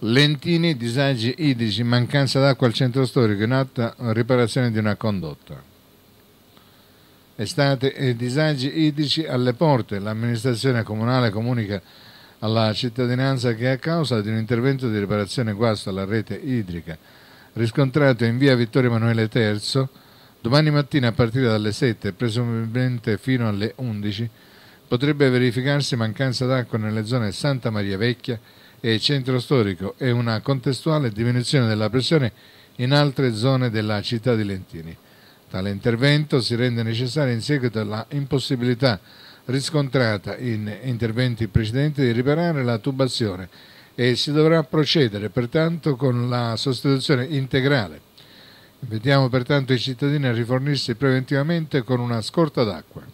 Lentini, disagi idrici, mancanza d'acqua al centro storico in atto riparazione di una condotta. Estate e disagi idrici alle porte. L'amministrazione comunale comunica alla cittadinanza che a causa di un intervento di riparazione guasto alla rete idrica riscontrato in via Vittorio Emanuele III, domani mattina a partire dalle 7 e presumibilmente fino alle 11, potrebbe verificarsi mancanza d'acqua nelle zone Santa Maria Vecchia, e centro storico e una contestuale diminuzione della pressione in altre zone della città di Lentini. Tale intervento si rende necessario in seguito alla impossibilità riscontrata in interventi precedenti di riparare la tubazione e si dovrà procedere pertanto con la sostituzione integrale. Invitiamo pertanto i cittadini a rifornirsi preventivamente con una scorta d'acqua.